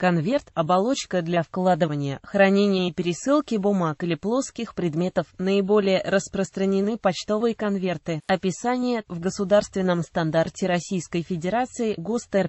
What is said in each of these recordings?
конверт, оболочка для вкладывания, хранения и пересылки бумаг или плоских предметов, наиболее распространены почтовые конверты. Описание в государственном стандарте Российской Федерации ГОСТР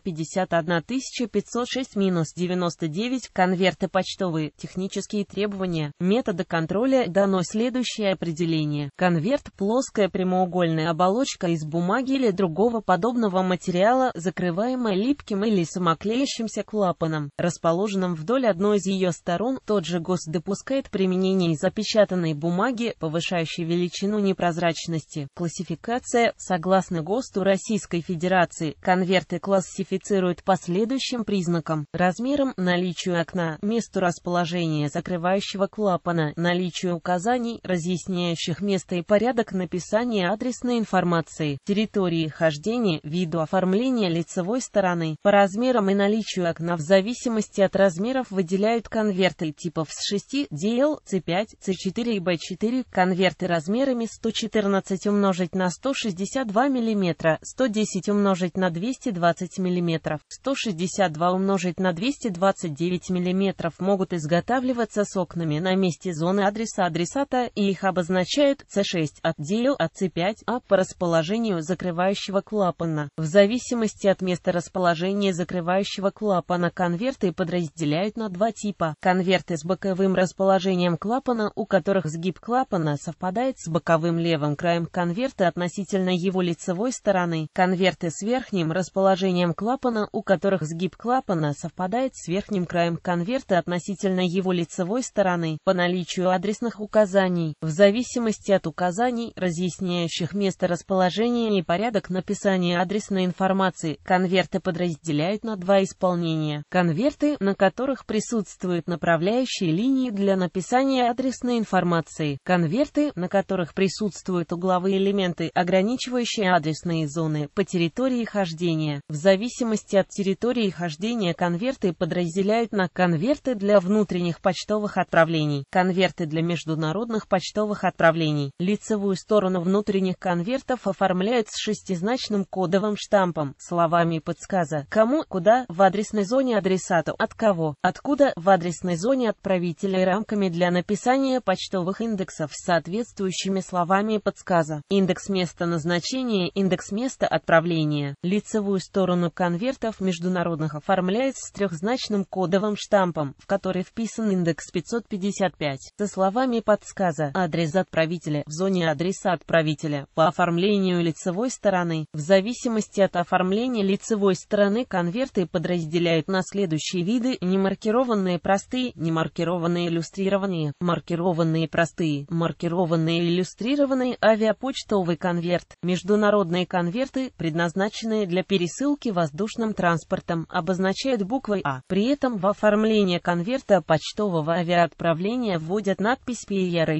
51506-99 конверты почтовые, технические требования, методы контроля дано следующее определение. Конверт – плоская прямоугольная оболочка из бумаги или другого подобного материала, закрываемая липким или самоклеящимся клапаном расположенном вдоль одной из ее сторон, тот же ГОС допускает применение запечатанной бумаги, повышающей величину непрозрачности. Классификация. Согласно ГОСТу Российской Федерации, конверты классифицируют по следующим признакам. Размерам, наличию окна, месту расположения закрывающего клапана, наличию указаний, разъясняющих место и порядок написания адресной информации, территории хождения, виду оформления лицевой стороны, по размерам и наличию окна в зависимости зависимости от размеров выделяют конверты типов с 6 DL, C5, C4 и B4. Конверты размерами 114 умножить на 162 мм, 110 умножить на 220 мм, 162 умножить на 229 мм могут изготавливаться с окнами на месте зоны адреса адресата и их обозначают C6 от DL, от C5, а по расположению закрывающего клапана. В зависимости от места расположения закрывающего клапана конверт Конверты подразделяют на два типа. Конверты с боковым расположением клапана, у которых сгиб клапана совпадает с боковым левым краем конверта относительно его лицевой стороны. Конверты с верхним расположением клапана, у которых сгиб клапана совпадает с верхним краем конверта относительно его лицевой стороны. По наличию адресных указаний, в зависимости от указаний, разъясняющих место расположения и порядок написания адресной информации, конверты подразделяют на два исполнения. Конверт конверты, на которых присутствуют направляющие линии для написания адресной информации, конверты, на которых присутствуют угловые элементы, ограничивающие адресные зоны по территории хождения. В зависимости от территории хождения конверты подразделяют на конверты для внутренних почтовых отправлений, конверты для международных почтовых отправлений. Лицевую сторону внутренних конвертов оформляют с шестизначным кодовым штампом, словами подсказа, кому, куда, в адресной зоне адреса адресата от кого, откуда, в адресной зоне отправителя и рамками для написания почтовых индексов с соответствующими словами подсказа. Индекс места назначения, индекс места отправления. Лицевую сторону конвертов международных оформляется с трехзначным кодовым штампом, в который вписан индекс 555, со словами подсказа адрес отправителя в зоне адреса отправителя по оформлению лицевой стороны. В зависимости от оформления лицевой стороны конверты подразделяют на следующие следующие виды немаркированные простые, немаркированные иллюстрированные, маркированные простые, маркированные иллюстрированные авиапочтовый конверт, международные конверты, предназначенные для пересылки воздушным транспортом, обозначают буквой А. При этом в оформлении конверта почтового авиаотправления вводят надпись PR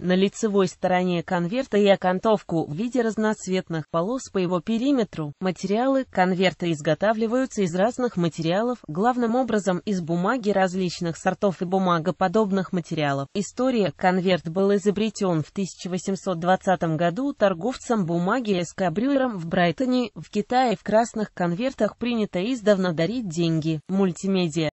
на лицевой стороне конверта и окантовку в виде разноцветных полос по его периметру. Материалы конверта изготавливаются из разных материалов, главным образом из бумаги различных сортов и бумагоподобных материалов. История конверт был изобретен в 1820 году торговцем бумаги Эскобрюером в Брайтоне, в Китае в красных конвертах принято издавна дарить деньги. Мультимедиа